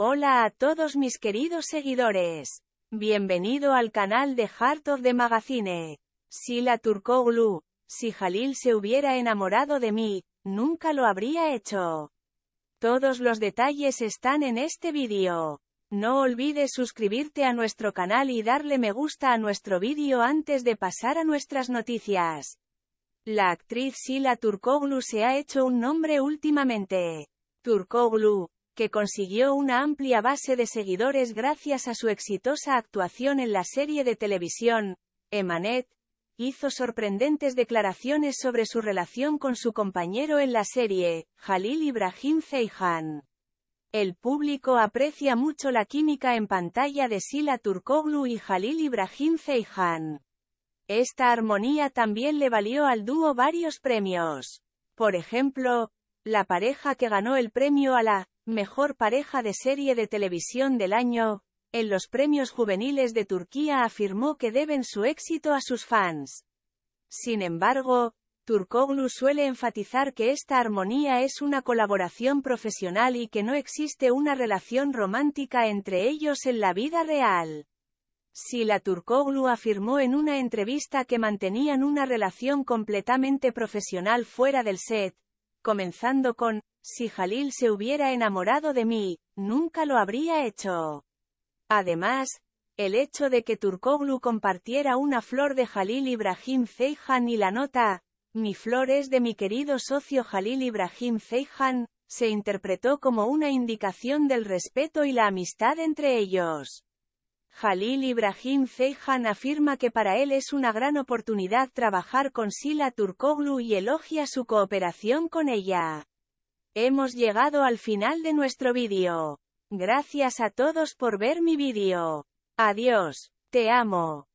Hola a todos mis queridos seguidores. Bienvenido al canal de Heart of the Magazine. Sila Turkoglu, si Jalil se hubiera enamorado de mí, nunca lo habría hecho. Todos los detalles están en este vídeo. No olvides suscribirte a nuestro canal y darle me gusta a nuestro vídeo antes de pasar a nuestras noticias. La actriz Sila Turkoglu se ha hecho un nombre últimamente. Turkoglu, que consiguió una amplia base de seguidores gracias a su exitosa actuación en la serie de televisión, Emanet, hizo sorprendentes declaraciones sobre su relación con su compañero en la serie, Halil Ibrahim Zeyhan. El público aprecia mucho la química en pantalla de Sila Turkoglu y Halil Ibrahim Zeyhan. Esta armonía también le valió al dúo varios premios. Por ejemplo, la pareja que ganó el premio a la Mejor pareja de serie de televisión del año, en los premios juveniles de Turquía afirmó que deben su éxito a sus fans. Sin embargo, Turkoglu suele enfatizar que esta armonía es una colaboración profesional y que no existe una relación romántica entre ellos en la vida real. Si la Turkoglu afirmó en una entrevista que mantenían una relación completamente profesional fuera del set, comenzando con si Jalil se hubiera enamorado de mí, nunca lo habría hecho. Además, el hecho de que Turkoglu compartiera una flor de Jalil Ibrahim Feijan y la nota, mi flor es de mi querido socio Jalil Ibrahim Feijan, se interpretó como una indicación del respeto y la amistad entre ellos. Jalil Ibrahim Feijan afirma que para él es una gran oportunidad trabajar con Sila Turkoglu y elogia su cooperación con ella. Hemos llegado al final de nuestro vídeo. Gracias a todos por ver mi vídeo. Adiós. Te amo.